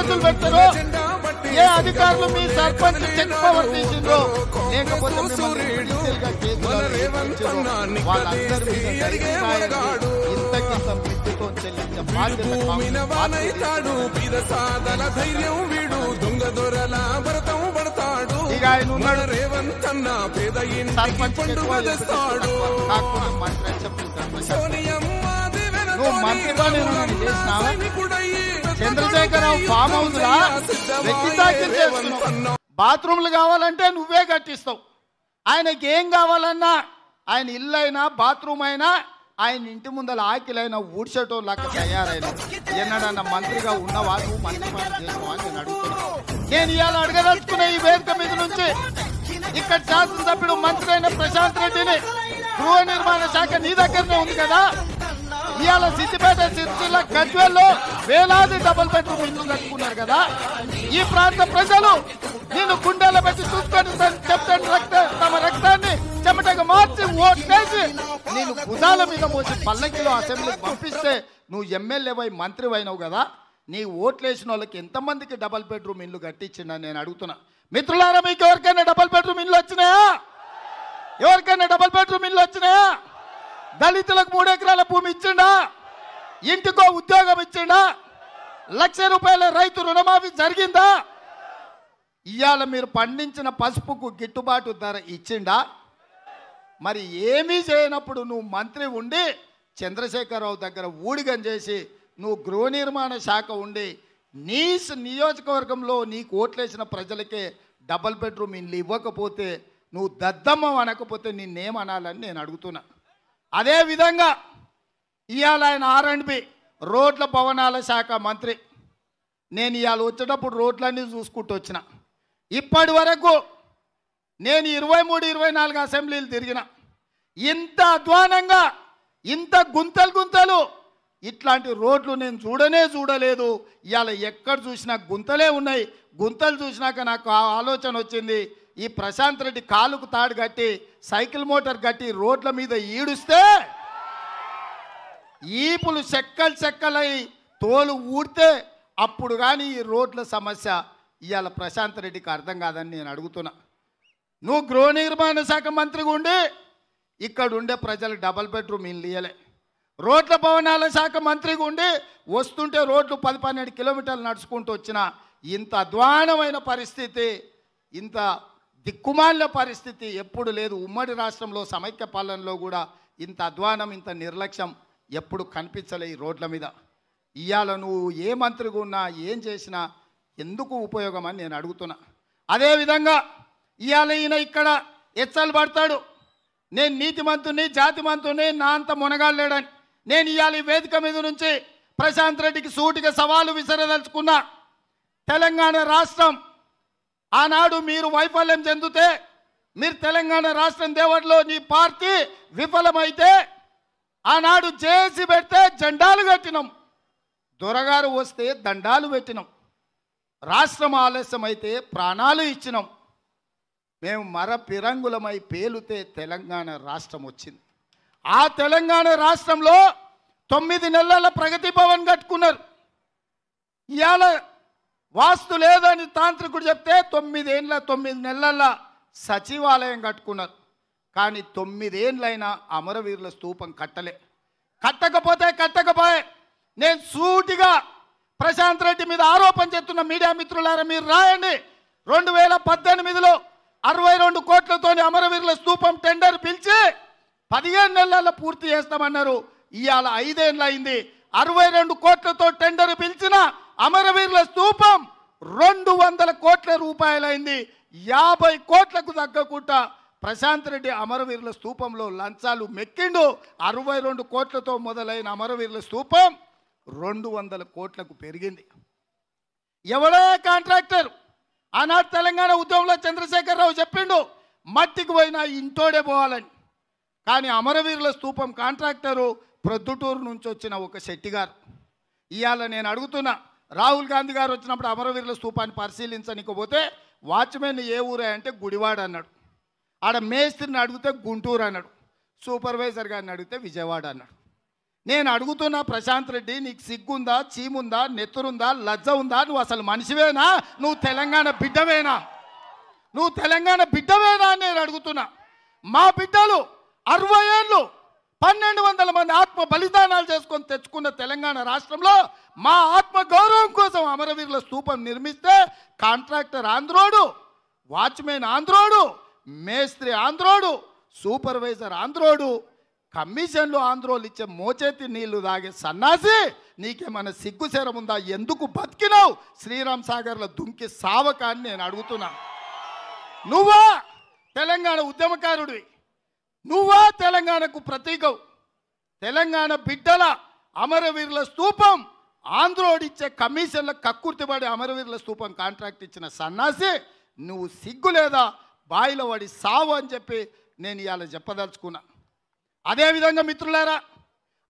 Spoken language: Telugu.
చేతులు పెట్టారో ఏ అధికారులు మీ సర్పంచ్ చెక్ పవర్ తీసిందో లేకపోతే వాళ్ళందరూ చంద్రశేఖరరావు ఫామ్ హౌస్ బాత్రూమ్లు కావాలంటే నువ్వే కట్టిస్తావు ఆయనకి ఏం కావాలన్నా ఆయన ఇల్లు అయినా బాత్రూమ్ అయినా ఆయన ఇంటి ముందల ఆకిలైనా ఊడ్చటం లెక్క తయారైన ఎన్నడన్నా మంత్రిగా ఉన్న నువ్వు మంత్రి చేసినవా నేను నేను ఇవాళ అడగదలుచుకునే ఈ వేదిక మీద నుంచి ఇక్కడ శాసనసభ్యుడు మంత్రి అయిన ప్రశాంత్ రెడ్డిని గృహ నిర్మాణ శాఖ నీ దగ్గరనే ఉంది కదా ఇవాళ సిద్దిపేట సిరిసిల్ల గజ్వేల్లో వేలాది డబుల్ బెడ్రూమ్ ఇల్లు కట్టుకున్నారు కదా ఈ ప్రాంత ప్రజలు నేను గుండెల పెట్టి చూసుకొని చెప్తాను రక్త తమ రక్తాన్ని చెమటగా మార్చి ఓట్లేసి నేను భుజాల మీద మోసి పల్లకిలో అసెంబ్లీ పంపిస్తే నువ్వు ఎమ్మెల్యేవై మంత్రి అయినావు కదా నీ ఓట్లేసిన వాళ్ళకి ఎంతమందికి డబల్ బెడ్రూమ్ ఇల్లు కట్టించిందని నేను అడుగుతున్నా మిత్రులారా మీకు ఎవరికైనా డబల్ బెడ్రూమ్ ఇల్లు వచ్చినాయా ఎవరికైనా డబల్ బెడ్రూమ్ ఇల్లు వచ్చినాయా దళితులకు మూడు ఎకరాల భూమి ఇచ్చిండా ఇంటికో ఉద్యోగం ఇచ్చిండా లక్ష రూపాయల రైతు రుణమాఫీ జరిగిందా ఇవాళ మీరు పండించిన పసుపుకు గిట్టుబాటు ధర ఇచ్చిండా మరి ఏమీ చేయనప్పుడు నువ్వు మంత్రి ఉండి చంద్రశేఖరరావు దగ్గర ఊడిగం చేసి నువ్వు గృహ నిర్మాణ శాఖ ఉండి నీ నియోజకవర్గంలో నీకు ఓట్లేసిన ప్రజలకే డబల్ బెడ్రూమ్ ఇల్లు ఇవ్వకపోతే నువ్వు దద్దమ్మ అనకపోతే నిన్నేమనాలని నేను అడుగుతున్నా అదే విధంగా ఇవాళ ఆయన ఆర్ అండ్ బి రోడ్ల భవనాల శాఖ మంత్రి నేను ఇవాళ వచ్చేటప్పుడు రోడ్లన్నీ చూసుకుంటూ వచ్చిన ఇప్పటి వరకు నేను ఇరవై మూడు ఇరవై నాలుగు అసెంబ్లీలు తిరిగిన ఇంత అధ్వానంగా ఇంత గుంతలు గుంతలు ఇట్లాంటి రోడ్లు నేను చూడనే చూడలేదు ఇవాళ ఎక్కడ చూసినా గుంతలే ఉన్నాయి గుంతలు చూసినాక నాకు ఆ ఆలోచన వచ్చింది ఈ ప్రశాంత్ రెడ్డి కాలుకు తాడు కట్టి సైకిల్ మోటార్ కట్టి రోడ్ల మీద ఈడుస్తే ఈపులు చెక్కలు చెక్కలై తోలు ఊడితే అప్పుడు కానీ ఈ రోడ్ల సమస్య ఇవాళ ప్రశాంత్ రెడ్డికి అర్థం కాదని నేను అడుగుతున్నా నువ్వు గృహ నిర్మాణ శాఖ మంత్రిగా ఉండి ఇక్కడ ఉండే ప్రజలు డబల్ బెడ్రూమ్ ఇల్లు ఇయ్యలే రోడ్ల భవనాల శాఖ మంత్రిగా ఉండి వస్తుంటే రోడ్లు పది పన్నెండు కిలోమీటర్లు నడుచుకుంటూ వచ్చిన ఇంత అధ్వానమైన పరిస్థితి ఇంత దిక్కుమాలిన పరిస్థితి ఎప్పుడు లేదు ఉమ్మడి రాష్ట్రంలో సమైక్య పాలనలో కూడా ఇంత అధ్వానం ఇంత నిర్లక్ష్యం ఎప్పుడు కనిపించలే ఈ రోడ్ల మీద ఇవాళ నువ్వు ఏ మంత్రిగా ఉన్నా ఏం చేసినా ఎందుకు ఉపయోగం అని నేను అడుగుతున్నా అదేవిధంగా ఇవాళ ఈయన ఇక్కడ ఎచ్చలు పడతాడు నేను నీతి మంతుని జాతి మంతుని నా అంత మునగాలేడని నేను ఇవాళ ఈ వేదిక మీద నుంచి ప్రశాంత్ రెడ్డికి సూటిగా సవాలు విసరదలుచుకున్నా తెలంగాణ రాష్ట్రం ఆనాడు మీరు వైఫల్యం చెందితే మీరు తెలంగాణ రాష్ట్రం దేవట్లో నీ పార్టీ విఫలమైతే ఆనాడు చేసి పెడితే జెండాలు కట్టినాం దొరగారు వస్తే దండాలు పెట్టినాం రాష్ట్రం ఆలస్యమైతే ప్రాణాలు ఇచ్చినాం మేము మర పిరంగులమై పేలుతే తెలంగాణ రాష్ట్రం వచ్చింది ఆ తెలంగాణ రాష్ట్రంలో తొమ్మిది నెలల ప్రగతి భవన్ కట్టుకున్నారు ఇవాళ వాస్తు లేదని తాంత్రికుడు చెప్తే తొమ్మిదేళ్ళ తొమ్మిది నెలల సచివాలయం కట్టుకున్నారు కానీ తొమ్మిదేండ్లైనా అమరవీరుల స్తూపం కట్టలే కట్టకపోతే కట్టకపోయే నేను సూటిగా ప్రశాంత్ రెడ్డి మీద ఆరోపణ చేస్తున్న మీడియా మిత్రులారా మీరు రాయండి రెండు వేల పద్దెనిమిదిలో అరవై రెండు కోట్లతోని అమరవీరుల స్తూపం టెండర్ పిలిచి పదిహేను నెలల్లో పూర్తి చేస్తామన్నారు ఇవాళ ఐదేళ్ళు అయింది అరవై రెండు కోట్లతో టెండర్ పిలిచినా అమరవీరుల స్థూపం రెండు వందల కోట్ల రూపాయలైంది యాభై కోట్లకు తగ్గకుండా ప్రశాంత్ రెడ్డి అమరవీరుల స్థూపంలో లంచాలు మెక్కిండు అరవై రెండు కోట్లతో మొదలైన అమరవీరుల స్థూపం రెండు వందల కోట్లకు పెరిగింది ఎవడే కాంట్రాక్టర్ ఆనా తెలంగాణ ఉద్యమంలో చంద్రశేఖరరావు చెప్పిండు మట్టికి పోయినా ఇంటోడే పోవాలని కానీ అమరవీరుల స్థూపం కాంట్రాక్టరు ప్రొద్దుటూరు నుంచి వచ్చిన ఒక శెట్టిగారు ఇవాళ నేను అడుగుతున్నా రాహుల్ గాంధీ గారు వచ్చినప్పుడు అమరవీరుల స్థూపాన్ని పరిశీలించనికపోతే వాచ్మెన్ ఏ ఊరే అంటే గుడివాడ అన్నాడు ఆడ మేస్త్రిని అడిగితే గుంటూరు అన్నాడు సూపర్వైజర్ గారిని అడిగితే విజయవాడ అన్నాడు నేను అడుగుతున్న ప్రశాంత్ రెడ్డి నీకు సిగ్గుందా చీముందా నెత్తురుందా లజ్జ ఉందా నువ్వు అసలు మనిషివేనా నువ్వు తెలంగాణ బిడ్డవేనా నువ్వు తెలంగాణ బిడ్డవేనా అని నేను అడుగుతున్నా మా బిడ్డలు అరవై ఏళ్ళు పన్నెండు వందల మంది ఆత్మ బలిదానాలు చేసుకొని తెచ్చుకున్న తెలంగాణ రాష్ట్రంలో మా ఆత్మ గౌరవం కోసం అమరవీరుల స్థూపం నిర్మిస్తే కాంట్రాక్టర్ ఆంధ్రోడు వాచ్మెన్ ఆంధ్రోడు మేస్త్రి ఆంధ్రోడు సూపర్వైజర్ ఆంధ్రోడు కమిషన్లు ఆంధ్రోలు ఇచ్చే మోచేతి నీళ్లు తాగే సన్నాసి నీకేమైనా సిగ్గుశరం ఉందా ఎందుకు బతికినావు శ్రీరామ్ సాగర్లో దుంకి సావకాన్ని నేను అడుగుతున్నా నువ్వా తెలంగాణ ఉద్యమకారుడివి నువ్వా తెలంగాణకు ప్రతీకం తెలంగాణ బిడ్డల అమరవీరుల స్తూపం ఆంధ్రోడిచ్చే కమిషన్ల కక్కుర్తిపడి అమరవీరుల స్తూపం కాంట్రాక్ట్ ఇచ్చిన సన్నాసి నువ్వు సిగ్గు లేదా బాయిలో వాడి సావు అని చెప్పి నేను ఇవాళ చెప్పదలుచుకున్నా అదేవిధంగా మిత్రులారా